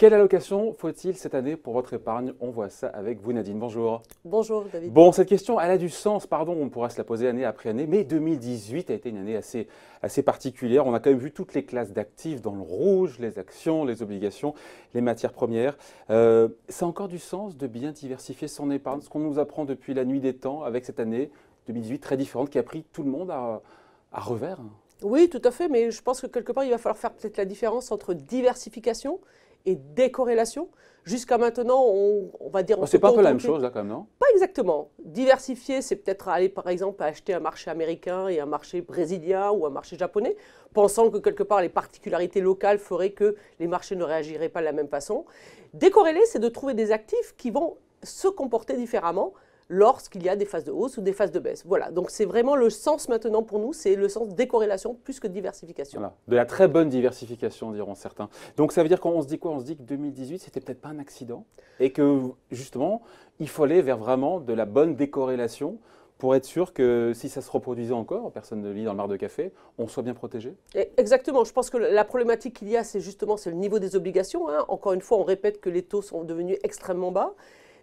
Quelle allocation faut-il cette année pour votre épargne On voit ça avec vous Nadine, bonjour. Bonjour David. Bon, cette question, elle a du sens, pardon, on pourra se la poser année après année, mais 2018 a été une année assez, assez particulière. On a quand même vu toutes les classes d'actifs dans le rouge, les actions, les obligations, les matières premières. Euh, ça a encore du sens de bien diversifier son épargne, ce qu'on nous apprend depuis la nuit des temps avec cette année 2018 très différente qui a pris tout le monde à, à revers. Oui, tout à fait, mais je pense que quelque part, il va falloir faire peut-être la différence entre diversification et décorrélation. Jusqu'à maintenant, on, va dire. On ah, c'est pas un peu la même chose, là, quand même, non Pas exactement. Diversifier, c'est peut-être aller, par exemple, acheter un marché américain et un marché brésilien ou un marché japonais, pensant que quelque part, les particularités locales feraient que les marchés ne réagiraient pas de la même façon. Décorréler, c'est de trouver des actifs qui vont se comporter différemment lorsqu'il y a des phases de hausse ou des phases de baisse. Voilà, donc c'est vraiment le sens maintenant pour nous, c'est le sens décorrélation plus que diversification. Voilà. De la très bonne diversification, diront certains. Donc ça veut dire qu'on se dit quoi On se dit que 2018, c'était peut-être pas un accident et que justement, il faut aller vers vraiment de la bonne décorrélation pour être sûr que si ça se reproduisait encore, personne ne lit dans le mar de café, on soit bien protégé Exactement. Je pense que la problématique qu'il y a, c'est justement c'est le niveau des obligations. Hein. Encore une fois, on répète que les taux sont devenus extrêmement bas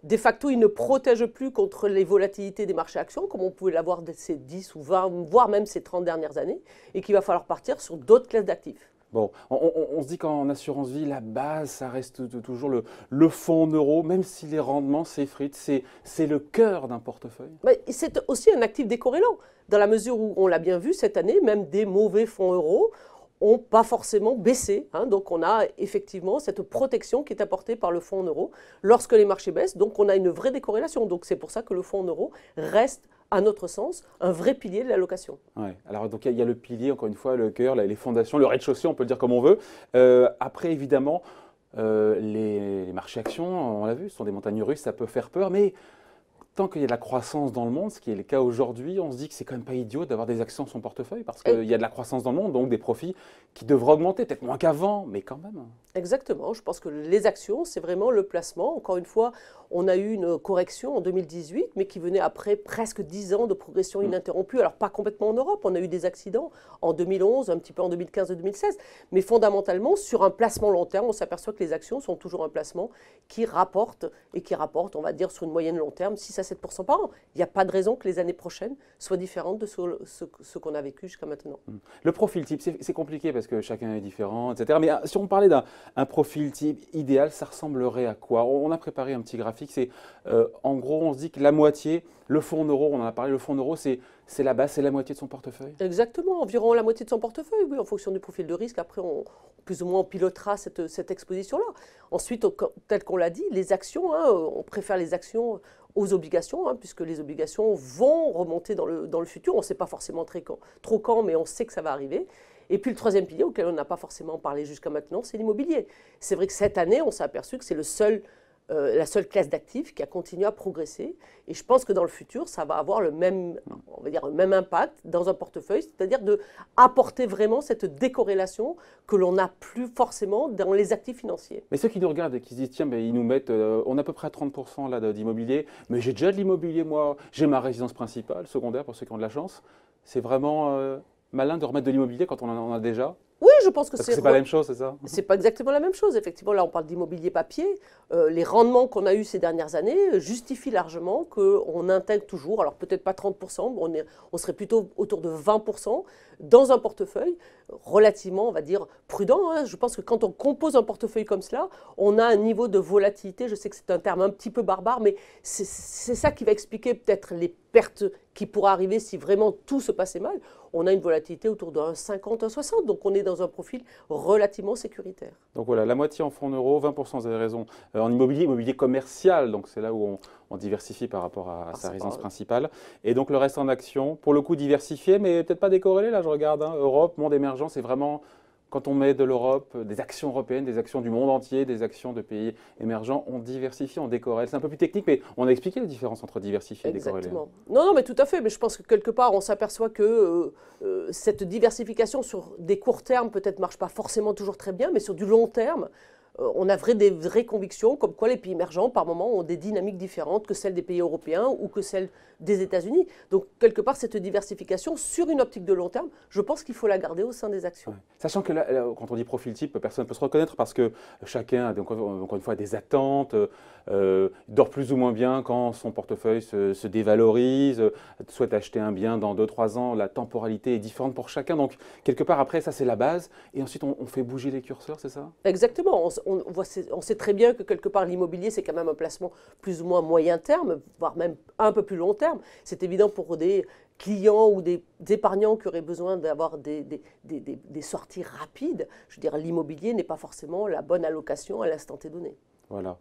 de facto, il ne protège plus contre les volatilités des marchés actions, comme on pouvait l'avoir ces 10 ou 20, voire même ces 30 dernières années, et qu'il va falloir partir sur d'autres classes d'actifs. Bon, on, se dit qu'en assurance vie, la base, ça reste toujours le, le fonds en euros, même si les rendements s'effritent. C'est le cœur d'un portefeuille. c'est aussi un actif décorrélant, dans la mesure où on l'a bien vu cette année, même des mauvais fonds euros n'ont pas forcément baissé. Hein. donc on a effectivement cette protection qui est apportée par le fonds en euros lorsque les marchés baissent. Donc on a une vraie décorrélation. Donc c'est pour ça que le fonds en euros reste à notre sens, un vrai pilier de l'allocation. Oui. Alors, donc, il y, a le pilier, encore une fois, le cœur, les fondations, le rez-de-chaussée, on peut le dire comme on veut. Euh, après, évidemment, euh, les, les, marchés actions, on l'a vu, sont des montagnes russes, ça peut faire peur, mais tant qu'il y a de la croissance dans le monde, ce qui est le cas aujourd'hui, on se dit que c'est quand même pas idiot d'avoir des actions dans son portefeuille parce qu'il y a de la croissance dans le monde, donc des profits qui devraient augmenter, peut-être moins qu'avant, mais quand même. Exactement, je pense que les actions, c'est vraiment le placement. Encore une fois, on a eu une correction en 2018, mais qui venait après presque 10 ans de progression mm. ininterrompue. Alors pas complètement en Europe, on a eu des accidents en 2011, un petit peu en 2015 et 2016, mais fondamentalement, sur un placement long terme, on s'aperçoit que les actions sont toujours un placement qui rapporte et qui rapporte, on va dire, sur une moyenne long terme, si ça 7% par an. Il n'y a pas de raison que les années prochaines soient différentes de ce, qu'on a vécu jusqu'à maintenant. Hmm. Le profil type, c'est compliqué parce que chacun est différent, etc. Mais euh, si on parlait d'un profil type idéal, ça ressemblerait à quoi on, a préparé un petit graphique. C'est euh, En gros, on se dit que la moitié, le fonds en on en a parlé, le fonds en euros, c'est la base, c'est la moitié de son portefeuille Exactement, environ la moitié de son portefeuille, oui, en fonction du profil de risque. Après, on, plus ou moins, on pilotera cette, cette exposition-là. Ensuite, tel qu'on l'a dit, les actions, hein, on préfère les actions aux obligations, hein, puisque les obligations vont remonter dans le, dans le futur. On ne sait pas forcément très trop quand, mais on sait que ça va arriver. Et puis le troisième pilier auquel on n'a pas forcément parlé jusqu'à maintenant, c'est l'immobilier. C'est vrai que cette année, on s'est aperçu que c'est le seul euh, la seule classe d'actifs qui a continué à progresser. Et je pense que dans le futur, ça va avoir le même, on va dire, le même impact dans un portefeuille, c'est-à-dire de apporter vraiment cette décorrélation que l'on n'a plus forcément dans les actifs financiers. Mais ceux qui nous regardent et qui se disent, tiens, mais ils nous mettent, euh, on a à peu près 30% là d'immobilier, mais j'ai déjà de l'immobilier, moi, j'ai ma résidence principale, secondaire pour ceux qui ont de la chance. C'est vraiment euh, malin de remettre de l'immobilier quand on en a déjà je pense que c'est. C'est pas la même chose, c'est ça C'est pas exactement la même chose. Effectivement, là, on parle d'immobilier papier. Euh, les rendements qu'on a eus ces dernières années justifient largement qu'on intègre toujours, alors peut-être pas 30%, on, est, on serait plutôt autour de 20% dans un portefeuille relativement, on va dire, prudent. Hein. Je pense que quand on compose un portefeuille comme cela, on a un niveau de volatilité. Je sais que c'est un terme un petit peu barbare, mais c'est ça qui va expliquer peut-être les pertes qui pourraient arriver si vraiment tout se passait mal. On a une volatilité autour de 1,50, 1,60. Donc on est dans un relativement sécuritaire. Donc voilà, la moitié en fonds euros, 20% vous avez raison, euh, en immobilier, immobilier commercial, donc c'est là où on, diversifie par rapport à, ah, sa résidence principale. Et donc le reste en action, pour le coup diversifié, mais peut-être pas décorrélé, là je regarde, hein. Europe, monde émergent, c'est vraiment quand on met de l'Europe, euh, des actions européennes, des actions du monde entier, des actions de pays émergents, on diversifie, on décorrèle. C'est un peu plus technique, mais on a expliqué la différence entre diversifier et décorréler. Non, non, mais tout à fait. Mais je pense que quelque part, on s'aperçoit que euh, euh, cette diversification sur des courts termes peut-être marche pas forcément toujours très bien, mais sur du long terme, euh, on a vrai, des vraies convictions comme quoi les pays émergents, par moment, ont des dynamiques différentes que celles des pays européens ou que celles des États-Unis. Donc, quelque part, cette diversification, sur une optique de long terme, je pense qu'il faut la garder au sein des actions. Sachant que quand on dit profil type, personne ne peut se reconnaître parce que chacun, donc, encore une fois, des attentes, euh, dort plus ou moins bien quand son portefeuille se, dévalorise, euh, souhaite acheter un bien dans 2-3 ans, la temporalité est différente pour chacun. Donc, quelque part, après, ça, c'est la base. Et ensuite, on, fait bouger les curseurs, c'est ça Exactement on, voit, on sait très bien que quelque part l'immobilier, c'est quand même un placement plus ou moins moyen terme, voire même un peu plus long terme. C'est évident pour des clients ou des, épargnants qui auraient besoin d'avoir des, sorties rapides. Je veux dire, l'immobilier n'est pas forcément la bonne allocation à l'instant T donné. Voilà.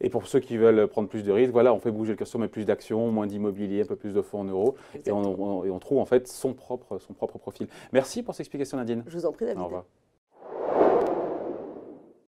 Et pour ceux qui veulent prendre plus de risques, voilà, on fait bouger le curseur, mais plus d'actions, moins d'immobilier, un peu plus de fonds en euros. Et on, trouve en fait son propre, son propre profil. Merci pour cette explication, Nadine. Je vous en prie, David. Au revoir.